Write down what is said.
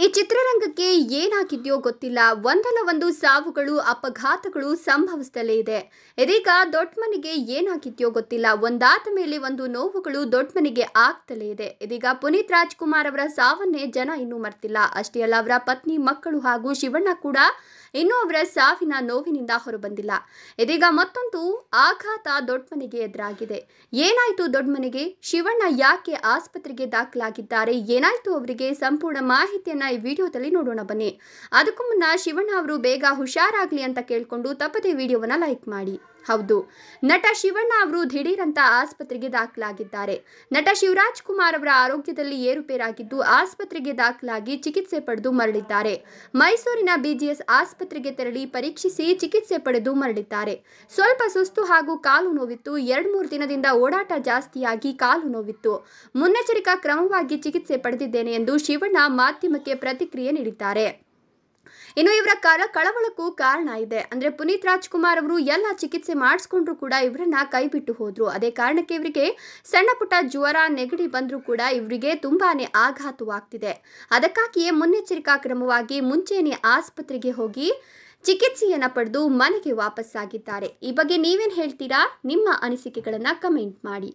ಈ ಚಿತ್ರರಂಗಕ್ಕೆ ಏನಾಗಿದೆಯೋ ಗೊತ್ತಿಲ್ಲ ಒಂದಲ್ಲ ಒಂದು ಸಾವುಗಳು ಅಪಘಾತಗಳು ಸಂಭವಿಸುತ್ತಲೇ ಇದೆ ಇದೀಗ ದೊಡ್ಡ ಮನೆಗೆ ಏನಾಗಿದೆಯೋ ಗೊತ್ತಿಲ್ಲ ಒಂದಾದ ಮೇಲೆ ಒಂದು ನೋವುಗಳು ದೊಡ್ಡ ಮನೆಗೆ ಆಗ್ತಲೇ ಇದೆ ಇದೀಗ ಪುನೀತ್ ರಾಜ್ಕುಮಾರ್ ಅವರ ಸಾವನ್ನೇ ಜನ ಇನ್ನೂ ಮರ್ತಿಲ್ಲ ಅಷ್ಟೇ ಅಲ್ಲ ಅವರ ಪತ್ನಿ ಮಕ್ಕಳು ಹಾಗೂ ಶಿವಣ್ಣ ಕೂಡ ಇನ್ನೂ ಅವರ ಸಾವಿನ ನೋವಿನಿಂದ ಹೊರಬಂದಿಲ್ಲ ಇದೀಗ ಮತ್ತೊಂದು ಆಘಾತ ದೊಡ್ಡಮನೆಗೆ ಎದುರಾಗಿದೆ ಏನಾಯಿತು ದೊಡ್ಡಮನೆಗೆ ಶಿವಣ್ಣ ಯಾಕೆ ಆಸ್ಪತ್ರೆಗೆ ದಾಖಲಾಗಿದ್ದಾರೆ ಏನಾಯಿತು ಅವರಿಗೆ ಸಂಪೂರ್ಣ ಮಾಹಿತಿಯನ್ನ ಈ ವಿಡಿಯೋದಲ್ಲಿ ನೋಡೋಣ ಬನ್ನಿ ಅದಕ್ಕೂ ಮುನ್ನ ಶಿವಣ್ಣ ಅವರು ಬೇಗ ಹುಷಾರಾಗಲಿ ಅಂತ ಕೇಳಿಕೊಂಡು ತಪ್ಪದೇ ವಿಡಿಯೋವನ್ನ ಲೈಕ್ ಮಾಡಿ ಹೌದು ನಟ ಶಿವಣ್ಣ ಅವರು ದಿಢೀರಂತ ಆಸ್ಪತ್ರೆಗೆ ದಾಖಲಾಗಿದ್ದಾರೆ ನಟ ಶಿವರಾಜ್ ಕುಮಾರ್ ಅವರ ಆರೋಗ್ಯದಲ್ಲಿ ಏರುಪೇರಾಗಿದ್ದು ಆಸ್ಪತ್ರೆಗೆ ದಾಖಲಾಗಿ ಚಿಕಿತ್ಸೆ ಪಡೆದು ಮರಳಿದ್ದಾರೆ ಮೈಸೂರಿನ ಬಿಜಿಎಸ್ ಆಸ್ಪತ್ರೆಗೆ ತೆರಳಿ ಪರೀಕ್ಷಿಸಿ ಚಿಕಿತ್ಸೆ ಪಡೆದು ಮರಳಿದ್ದಾರೆ ಸ್ವಲ್ಪ ಸುಸ್ತು ಹಾಗೂ ಕಾಲು ನೋವಿತ್ತು ಎರಡು ಮೂರು ದಿನದಿಂದ ಓಡಾಟ ಜಾಸ್ತಿಯಾಗಿ ಕಾಲು ನೋವಿತ್ತು ಮುನ್ನೆಚ್ಚರಿಕಾ ಕ್ರಮವಾಗಿ ಚಿಕಿತ್ಸೆ ಪಡೆದಿದ್ದೇನೆ ಎಂದು ಶಿವಣ್ಣ ಮಾಧ್ಯಮಕ್ಕೆ ಪ್ರತಿಕ್ರಿಯೆ ನೀಡಿದ್ದಾರೆ ಇನ್ನು ಇವರ ಕಾಲ ಕಳವಳಕ್ಕೂ ಕಾರಣ ಇದೆ ಅಂದ್ರೆ ಪುನೀತ್ ರಾಜ್ಕುಮಾರ್ ಅವರು ಎಲ್ಲ ಚಿಕಿತ್ಸೆ ಮಾಡಿಸ್ಕೊಂಡ್ರು ಕೂಡ ಇವರನ್ನ ಕೈ ಬಿಟ್ಟು ಹೋದ್ರು ಅದೇ ಕಾರಣಕ್ಕೆ ಇವರಿಗೆ ಸಣ್ಣ ಪುಟ್ಟ ಜ್ವರ ನೆಗಡಿ ಬಂದರೂ ಕೂಡ ಇವರಿಗೆ ತುಂಬಾನೇ ಆಘಾತವಾಗ್ತಿದೆ ಅದಕ್ಕಾಗಿಯೇ ಮುನ್ನೆಚ್ಚರಿಕಾ ಕ್ರಮವಾಗಿ ಮುಂಚೆನೇ ಆಸ್ಪತ್ರೆಗೆ ಹೋಗಿ ಚಿಕಿತ್ಸೆಯನ್ನ ಪಡೆದು ಮನೆಗೆ ವಾಪಸ್ಸಾಗಿದ್ದಾರೆ ಈ ಬಗ್ಗೆ ನೀವೇನು ಹೇಳ್ತೀರಾ ನಿಮ್ಮ ಅನಿಸಿಕೆಗಳನ್ನು ಕಮೆಂಟ್ ಮಾಡಿ